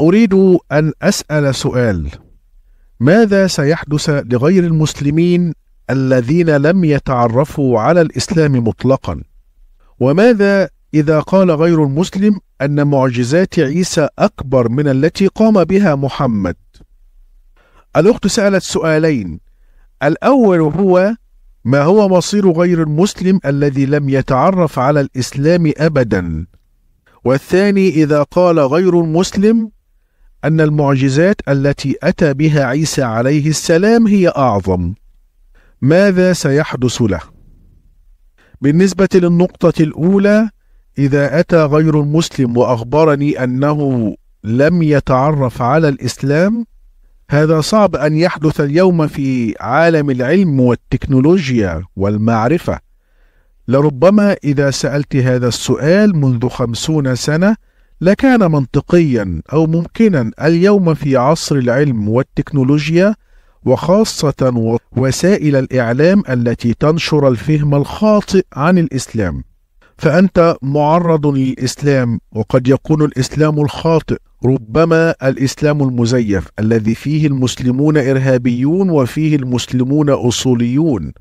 أريد أن أسأل سؤال ماذا سيحدث لغير المسلمين الذين لم يتعرفوا على الإسلام مطلقا وماذا إذا قال غير المسلم أن معجزات عيسى أكبر من التي قام بها محمد الأخت سألت سؤالين الأول هو ما هو مصير غير المسلم الذي لم يتعرف على الإسلام أبدا والثاني إذا قال غير المسلم أن المعجزات التي أتى بها عيسى عليه السلام هي أعظم ماذا سيحدث له؟ بالنسبة للنقطة الأولى إذا أتى غير المسلم وأخبرني أنه لم يتعرف على الإسلام هذا صعب أن يحدث اليوم في عالم العلم والتكنولوجيا والمعرفة لربما إذا سألت هذا السؤال منذ خمسون سنة لكان منطقيا أو ممكنا اليوم في عصر العلم والتكنولوجيا وخاصة وسائل الإعلام التي تنشر الفهم الخاطئ عن الإسلام فأنت معرض للإسلام وقد يكون الإسلام الخاطئ ربما الإسلام المزيف الذي فيه المسلمون إرهابيون وفيه المسلمون أصوليون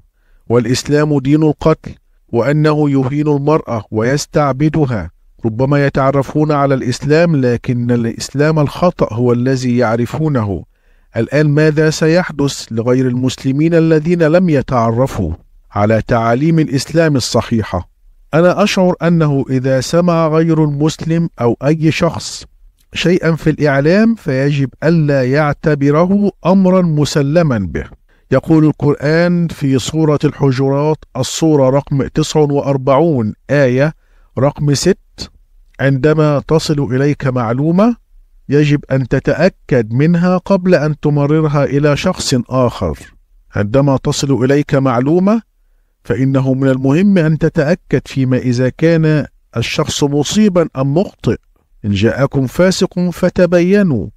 والإسلام دين القتل وأنه يهين المرأة ويستعبدها ربما يتعرفون على الإسلام لكن الإسلام الخطأ هو الذي يعرفونه الآن ماذا سيحدث لغير المسلمين الذين لم يتعرفوا على تعاليم الإسلام الصحيحة أنا أشعر أنه إذا سمع غير المسلم أو أي شخص شيئا في الإعلام فيجب ألا يعتبره أمرا مسلما به يقول القرآن في سورة الحجرات الصورة رقم 49 آية رقم 6 عندما تصل إليك معلومة يجب أن تتأكد منها قبل أن تمررها إلى شخص آخر عندما تصل إليك معلومة فإنه من المهم أن تتأكد فيما إذا كان الشخص مصيبا أم مخطئ إن جاءكم فاسق فتبينوا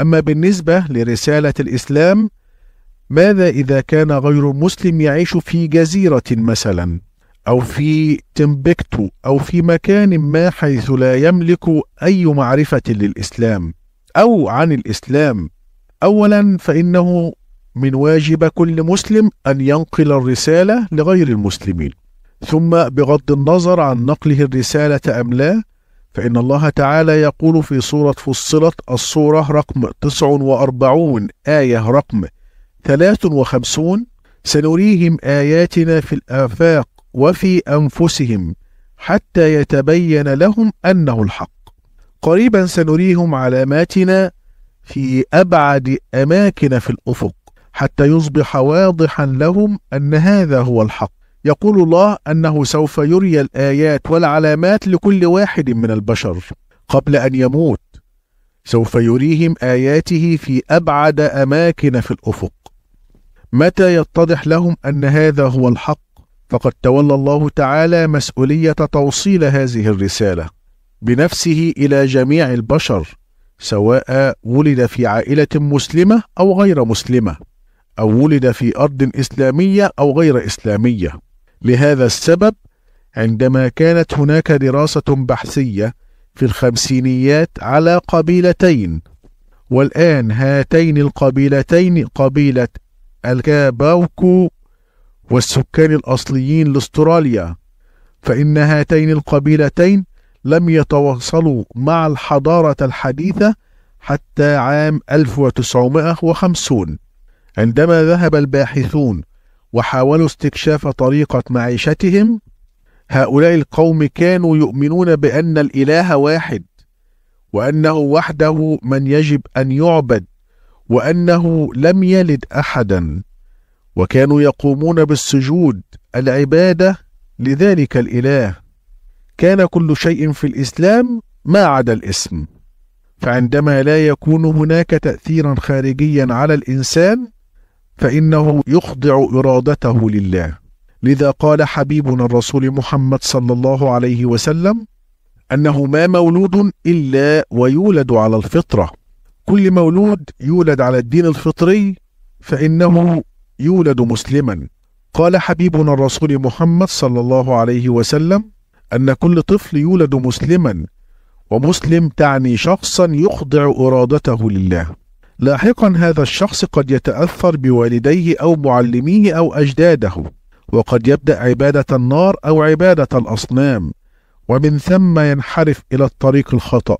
أما بالنسبة لرسالة الإسلام ماذا إذا كان غير مسلم يعيش في جزيرة مثلاً أو في تمبكتو أو في مكان ما حيث لا يملك أي معرفة للإسلام أو عن الإسلام أولا فإنه من واجب كل مسلم أن ينقل الرسالة لغير المسلمين ثم بغض النظر عن نقله الرسالة أم لا فإن الله تعالى يقول في سورة فصلت الصورة رقم 49 آية رقم 53 سنريهم آياتنا في الآفاق وفي أنفسهم حتى يتبين لهم أنه الحق قريبا سنريهم علاماتنا في أبعد أماكن في الأفق حتى يصبح واضحا لهم أن هذا هو الحق يقول الله أنه سوف يري الآيات والعلامات لكل واحد من البشر قبل أن يموت سوف يريهم آياته في أبعد أماكن في الأفق متى يتضح لهم أن هذا هو الحق فقد تولى الله تعالى مسؤولية توصيل هذه الرسالة بنفسه إلى جميع البشر سواء ولد في عائلة مسلمة أو غير مسلمة أو ولد في أرض إسلامية أو غير إسلامية لهذا السبب عندما كانت هناك دراسة بحثية في الخمسينيات على قبيلتين والآن هاتين القبيلتين قبيلة الكاباوكو والسكان الأصليين لاستراليا فإن هاتين القبيلتين لم يتواصلوا مع الحضارة الحديثة حتى عام 1950 عندما ذهب الباحثون وحاولوا استكشاف طريقة معيشتهم هؤلاء القوم كانوا يؤمنون بأن الإله واحد وأنه وحده من يجب أن يعبد وأنه لم يلد أحدا وكانوا يقومون بالسجود العبادة لذلك الإله كان كل شيء في الإسلام ما عدا الاسم فعندما لا يكون هناك تأثيرا خارجيا على الإنسان فإنه يخضع إرادته لله لذا قال حبيبنا الرسول محمد صلى الله عليه وسلم أنه ما مولود إلا ويولد على الفطرة كل مولود يولد على الدين الفطري فإنه يولد مسلما قال حبيبنا الرسول محمد صلى الله عليه وسلم أن كل طفل يولد مسلما ومسلم تعني شخصا يخضع إرادته لله لاحقا هذا الشخص قد يتأثر بوالديه أو معلميه أو أجداده وقد يبدأ عبادة النار أو عبادة الأصنام ومن ثم ينحرف إلى الطريق الخطأ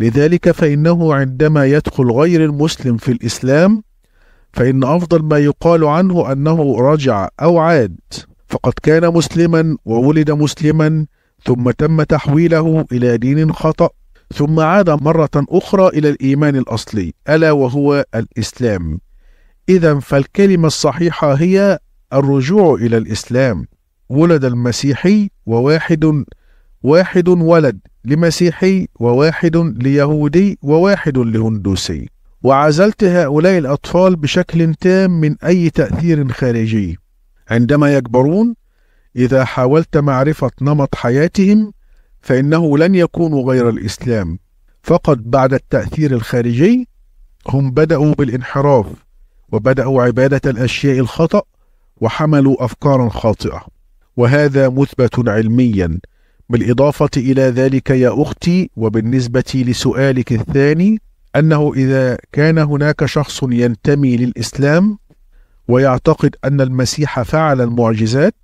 لذلك فإنه عندما يدخل غير المسلم في الإسلام فإن أفضل ما يقال عنه أنه رجع أو عاد فقد كان مسلما وولد مسلما ثم تم تحويله إلى دين خطأ ثم عاد مرة أخرى إلى الإيمان الأصلي ألا وهو الإسلام إذا فالكلمة الصحيحة هي الرجوع إلى الإسلام ولد المسيحي وواحد واحد ولد لمسيحي وواحد ليهودي وواحد لهندوسي وعزلت هؤلاء الأطفال بشكل تام من أي تأثير خارجي عندما يكبرون إذا حاولت معرفة نمط حياتهم فإنه لن يكونوا غير الإسلام فقط بعد التأثير الخارجي هم بدأوا بالانحراف وبدأوا عبادة الأشياء الخطأ وحملوا أفكارا خاطئة وهذا مثبت علميا بالإضافة إلى ذلك يا أختي وبالنسبة لسؤالك الثاني أنه إذا كان هناك شخص ينتمي للإسلام ويعتقد أن المسيح فعل المعجزات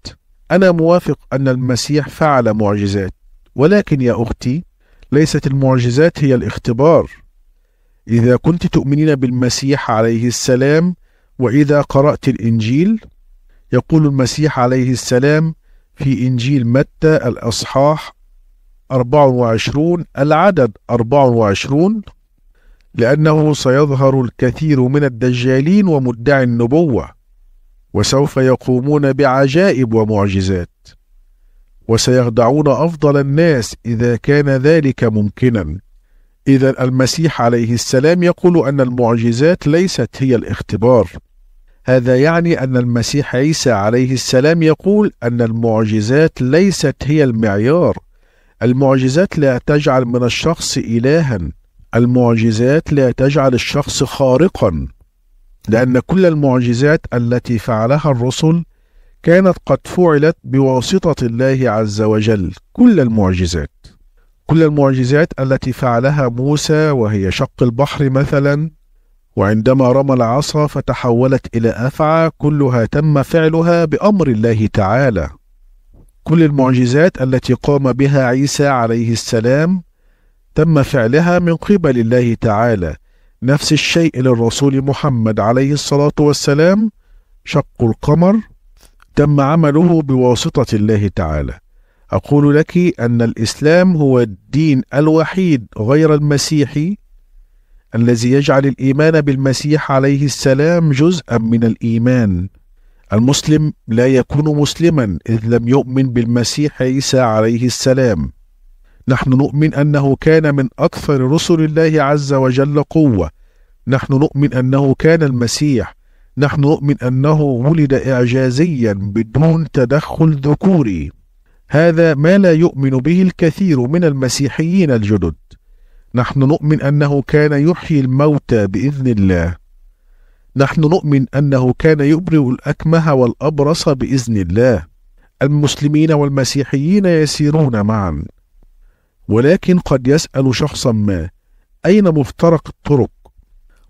أنا موافق أن المسيح فعل معجزات ولكن يا أختي ليست المعجزات هي الاختبار إذا كنت تؤمنين بالمسيح عليه السلام وإذا قرأت الإنجيل يقول المسيح عليه السلام في إنجيل متى الأصحاح 24 العدد 24 لأنه سيظهر الكثير من الدجالين ومدعي النبوة وسوف يقومون بعجائب ومعجزات وسيخدعون أفضل الناس إذا كان ذلك ممكنا إذا المسيح عليه السلام يقول أن المعجزات ليست هي الاختبار هذا يعني أن المسيح عيسى عليه السلام يقول أن المعجزات ليست هي المعيار المعجزات لا تجعل من الشخص إلهًا المعجزات لا تجعل الشخص خارقا لأن كل المعجزات التي فعلها الرسل كانت قد فعلت بواسطة الله عز وجل كل المعجزات كل المعجزات التي فعلها موسى وهي شق البحر مثلا وعندما رمى العصا فتحولت إلى أفعى كلها تم فعلها بأمر الله تعالى كل المعجزات التي قام بها عيسى عليه السلام تم فعلها من قبل الله تعالى نفس الشيء للرسول محمد عليه الصلاة والسلام شق القمر تم عمله بواسطة الله تعالى أقول لك أن الإسلام هو الدين الوحيد غير المسيحي الذي يجعل الإيمان بالمسيح عليه السلام جزءا من الإيمان المسلم لا يكون مسلما إذ لم يؤمن بالمسيح عيسى عليه السلام نحن نؤمن أنه كان من أكثر رسل الله عز وجل قوة نحن نؤمن أنه كان المسيح نحن نؤمن أنه ولد إعجازيا بدون تدخل ذكوري هذا ما لا يؤمن به الكثير من المسيحيين الجدد نحن نؤمن أنه كان يحيي الموتى بإذن الله نحن نؤمن أنه كان يبرئ الأكمه والأبرص بإذن الله المسلمين والمسيحيين يسيرون معا ولكن قد يسأل شخصا ما أين مفترق الطرق؟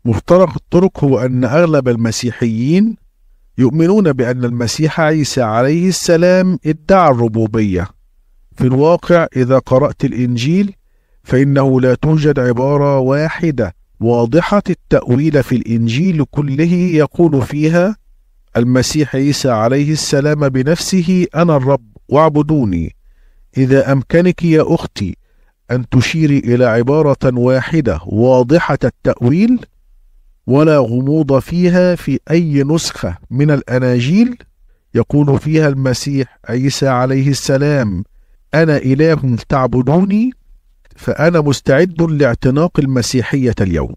مفترق الطرق هو أن أغلب المسيحيين يؤمنون بأن المسيح عيسى عليه السلام ادعى الربوبية في الواقع إذا قرأت الإنجيل فإنه لا توجد عبارة واحدة واضحة التأويل في الإنجيل كله يقول فيها المسيح عيسى عليه السلام بنفسه أنا الرب واعبدوني إذا أمكنك يا أختي أن تشيري إلى عبارة واحدة واضحة التأويل ولا غموض فيها في أي نسخة من الأناجيل يقول فيها المسيح عيسى عليه السلام أنا إله تعبدوني فأنا مستعد لاعتناق المسيحية اليوم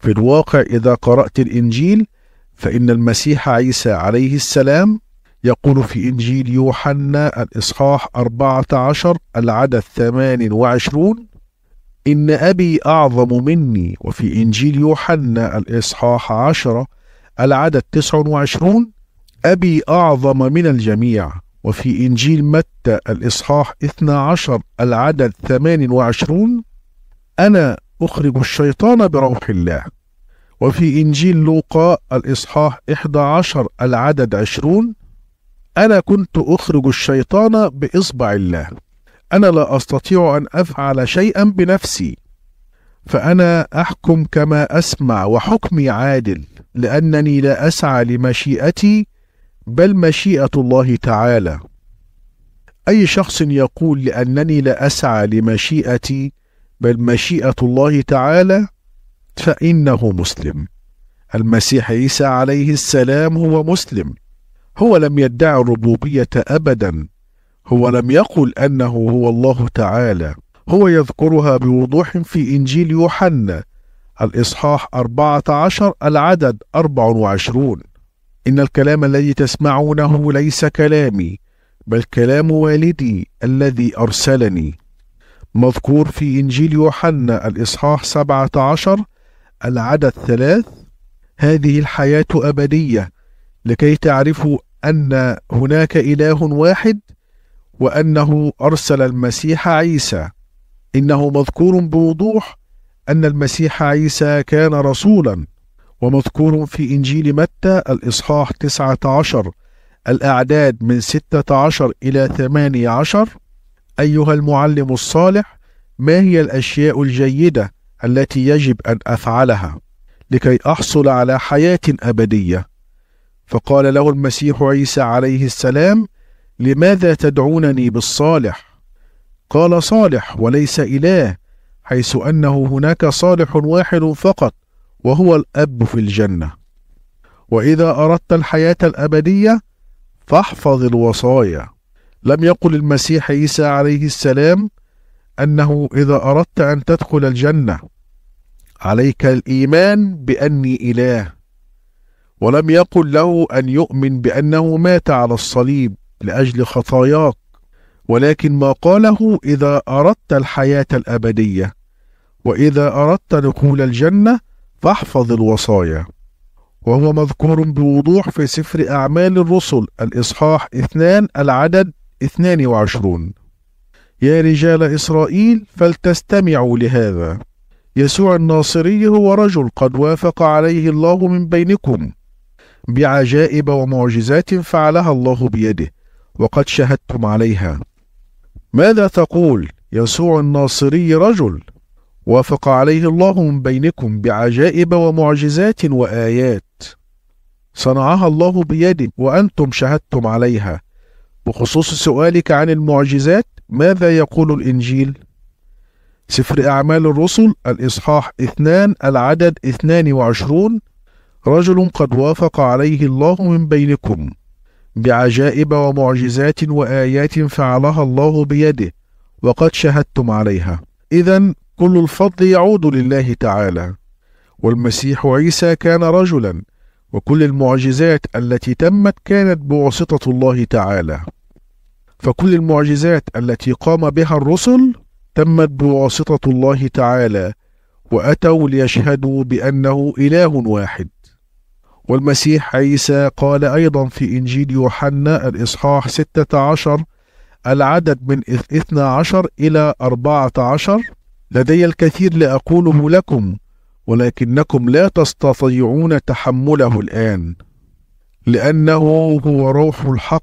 في الواقع إذا قرأت الإنجيل فإن المسيح عيسى عليه السلام يقول في إنجيل يوحنا الإصحاح 14 العدد 28 إن أبي أعظم مني وفي إنجيل يوحنا الإصحاح 10 العدد 29 أبي أعظم من الجميع وفي إنجيل متى الإصحاح 12 العدد 28 أنا أخرج الشيطان بروح الله وفي إنجيل لوقا الإصحاح 11 العدد 20 أنا كنت أخرج الشيطان بإصبع الله أنا لا أستطيع أن أفعل شيئا بنفسي فأنا أحكم كما أسمع وحكمي عادل لأنني لا أسعى لمشيئتي بل مشيئة الله تعالى أي شخص يقول لأنني لا أسعى لمشيئتي بل مشيئة الله تعالى فإنه مسلم المسيح عيسى عليه السلام هو مسلم هو لم يدعي الربوبية أبدا هو لم يقل أنه هو الله تعالى هو يذكرها بوضوح في إنجيل يوحنا الإصحاح 14 العدد 24 إن الكلام الذي تسمعونه ليس كلامي بل كلام والدي الذي أرسلني مذكور في إنجيل يوحنا الإصحاح 17 العدد 3 هذه الحياة أبدية لكي تعرفوا أن هناك إله واحد وأنه أرسل المسيح عيسى إنه مذكور بوضوح أن المسيح عيسى كان رسولا ومذكور في إنجيل متى الإصحاح 19 الأعداد من 16 إلى 18 أيها المعلم الصالح ما هي الأشياء الجيدة التي يجب أن أفعلها لكي أحصل على حياة أبدية فقال له المسيح عيسى عليه السلام لماذا تدعونني بالصالح قال صالح وليس اله حيث انه هناك صالح واحد فقط وهو الاب في الجنه واذا اردت الحياه الابديه فاحفظ الوصايا لم يقل المسيح عيسى عليه السلام انه اذا اردت ان تدخل الجنه عليك الايمان باني اله ولم يقل له أن يؤمن بأنه مات على الصليب لأجل خطاياك ولكن ما قاله إذا أردت الحياة الأبدية وإذا أردت دخول الجنة فاحفظ الوصايا وهو مذكور بوضوح في سفر أعمال الرسل الإصحاح 2 العدد 22 يا رجال إسرائيل فلتستمعوا لهذا يسوع الناصري هو رجل قد وافق عليه الله من بينكم بعجائب ومعجزات فعلها الله بيده وقد شهدتم عليها ماذا تقول يسوع الناصري رجل وافق عليه الله من بينكم بعجائب ومعجزات وآيات صنعها الله بيده وأنتم شهدتم عليها بخصوص سؤالك عن المعجزات ماذا يقول الإنجيل؟ سفر أعمال الرسل الإصحاح 2 العدد 22 رجل قد وافق عليه الله من بينكم بعجائب ومعجزات وآيات فعلها الله بيده وقد شهدتم عليها إذا كل الفضل يعود لله تعالى والمسيح عيسى كان رجلا وكل المعجزات التي تمت كانت بواسطة الله تعالى فكل المعجزات التي قام بها الرسل تمت بواسطة الله تعالى وأتوا ليشهدوا بأنه إله واحد والمسيح عيسى قال أيضا في إنجيل يوحنا الإصحاح 16 العدد من 12 إلى 14 لدي الكثير لأقوله لكم ولكنكم لا تستطيعون تحمله الآن لأنه هو روح الحق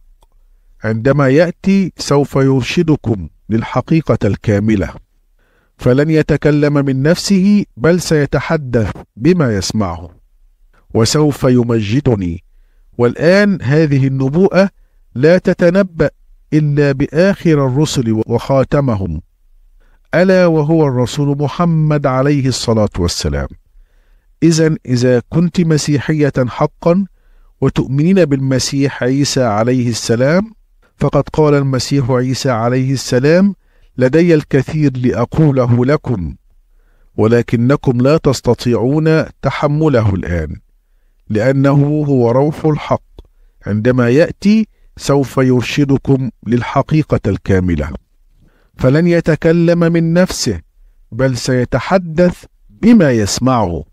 عندما يأتي سوف يرشدكم للحقيقة الكاملة فلن يتكلم من نفسه بل سيتحدث بما يسمعه وسوف يمجدني والآن هذه النبوءة لا تتنبأ إلا بآخر الرسل وخاتمهم ألا وهو الرسول محمد عليه الصلاة والسلام إذا إذا كنت مسيحية حقا وتؤمنين بالمسيح عيسى عليه السلام فقد قال المسيح عيسى عليه السلام لدي الكثير لأقوله لكم ولكنكم لا تستطيعون تحمله الآن لأنه هو روح الحق عندما يأتي سوف يرشدكم للحقيقة الكاملة فلن يتكلم من نفسه بل سيتحدث بما يسمعه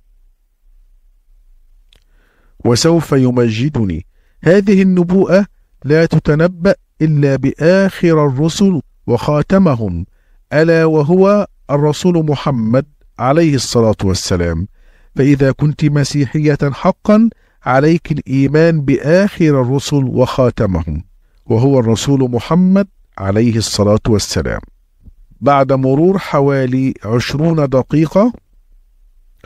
وسوف يمجدني هذه النبوءة لا تتنبأ إلا بآخر الرسل وخاتمهم ألا وهو الرسول محمد عليه الصلاة والسلام فإذا كنت مسيحية حقا عليك الإيمان بآخر الرسل وخاتمهم وهو الرسول محمد عليه الصلاة والسلام بعد مرور حوالي عشرون دقيقة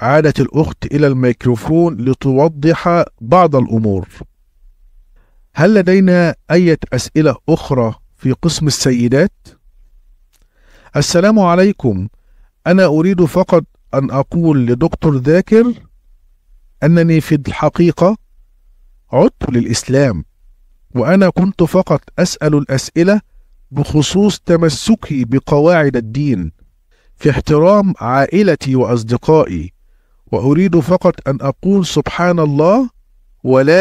عادت الأخت إلى الميكروفون لتوضح بعض الأمور هل لدينا أي أسئلة أخرى في قسم السيدات؟ السلام عليكم أنا أريد فقط أن أقول لدكتور ذاكر أنني في الحقيقة عدت للإسلام وأنا كنت فقط أسأل الأسئلة بخصوص تمسكي بقواعد الدين في احترام عائلتي وأصدقائي وأريد فقط أن أقول سبحان الله ولا